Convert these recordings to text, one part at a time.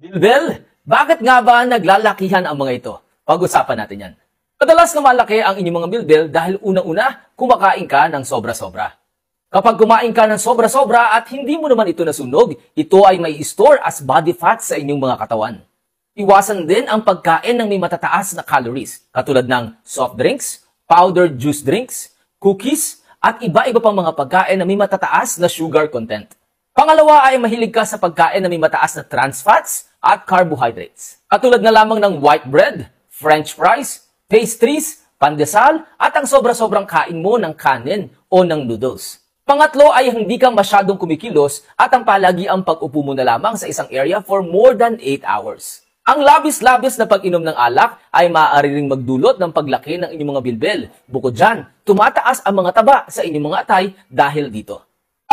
Well, bakit nga ba naglalakihan ang mga ito? Pag-usapan natin yan. Madalas na malaki ang inyong mga bilbil dahil unang-una, kumakain ka ng sobra-sobra. Kapag kumain ka ng sobra-sobra at hindi mo naman ito nasunog, ito ay may store as body fat sa inyong mga katawan. Iwasan din ang pagkain ng may matataas na calories, katulad ng soft drinks, powdered juice drinks, cookies, at iba-iba pang mga pagkain na may matataas na sugar content. Pangalawa ay mahilig ka sa pagkain na may mataas na trans fats at carbohydrates. Katulad na lamang ng white bread, french fries, pastries, pandesal at ang sobra-sobrang kain mo ng kanin o ng noodles. Pangatlo ay hindi ka masyadong kumikilos at ang palagi ang pag-upo mo na lamang sa isang area for more than 8 hours. Ang labis-labis na pag-inom ng alak ay maaari ring magdulot ng paglaki ng inyong mga bilbil. Bukod dyan, tumataas ang mga taba sa inyong mga atay dahil dito.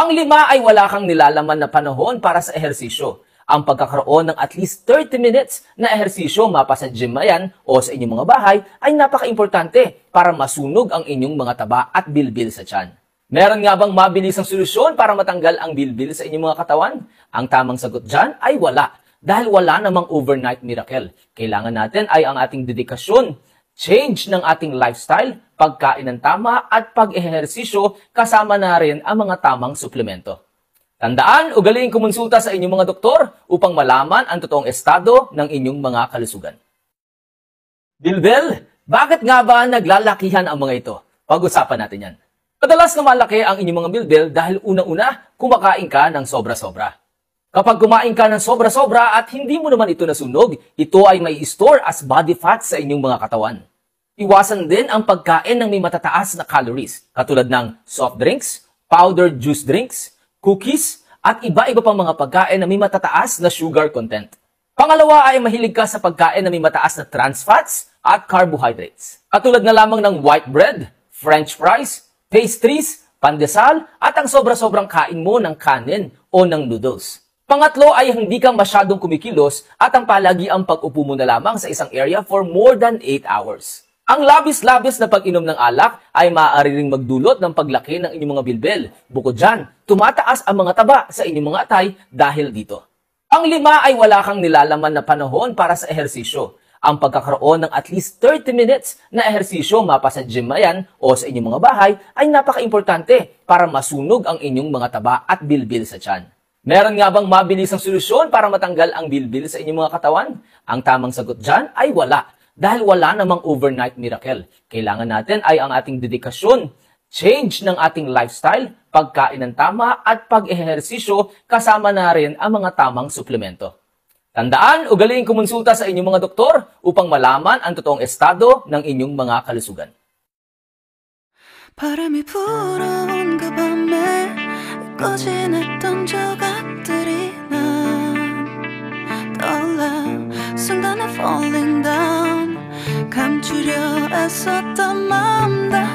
Ang lima ay wala kang nilalaman na panahon para sa ehersisyo. Ang pagkakaroon ng at least 30 minutes na ehersisyo mapa sa gym na yan o sa inyong mga bahay ay napaka-importante para masunog ang inyong mga taba at bilbil sa tiyan. Meron nga bang mabilis ang solusyon para matanggal ang bilbil sa inyong mga katawan? Ang tamang sagot dyan ay wala. Dahil wala namang overnight miracle. Kailangan natin ay ang ating dedikasyon change ng ating lifestyle, pagkain ng tama at pag-ehersisyo kasama na rin ang mga tamang suplemento. Tandaan, ugaling kumonsulta sa inyong mga doktor upang malaman ang totoong estado ng inyong mga kalusugan. Bilbel, bakit nga ba naglalakihan ang mga ito? Pag-usapan natin yan. Madalas na malaki ang inyong mga bilbil dahil una una kumakain ka ng sobra-sobra. Kapag kumain ka ng sobra-sobra at hindi mo naman ito nasunog, ito ay may store as body fat sa inyong mga katawan. Iwasan din ang pagkain ng may matataas na calories, katulad ng soft drinks, powdered juice drinks, cookies, at iba-iba pang mga pagkain na may matataas na sugar content. Pangalawa ay mahilig ka sa pagkain na may mataas na trans fats at carbohydrates. Katulad na lamang ng white bread, french fries, pastries, pandesal, at ang sobra-sobrang kain mo ng kanin o ng noodles. Pangatlo ay hindi ka masyadong kumikilos at ang palagi ang pag-upo mo na lamang sa isang area for more than 8 hours. Ang labis-labis na pag-inom ng alak ay maaari ring magdulot ng paglaki ng inyong mga bilbil. Bukod dyan, tumataas ang mga taba sa inyong mga atay dahil dito. Ang lima ay wala kang nilalaman na panahon para sa ehersisyo. Ang pagkakaroon ng at least 30 minutes na ehersisyo mapa sa gym yan o sa inyong mga bahay ay napaka-importante para masunog ang inyong mga taba at bilbil sa tiyan. Meron nga bang mabilisang solusyon para matanggal ang bilbil sa inyong mga katawan? Ang tamang sagot dyan ay wala dahil wala namang overnight miracle. Kailangan natin ay ang ating dedikasyon, change ng ating lifestyle, pagkain ng tama at pag-ehersisyo kasama na rin ang mga tamang suplemento. Tandaan, ugaliin kumonsulta sa inyong mga doktor upang malaman ang totoong estado ng inyong mga kalusugan. 바람이 불어온 그 밤에 꺼진 했던 조각들이 줄여 려 애썼던 마음 다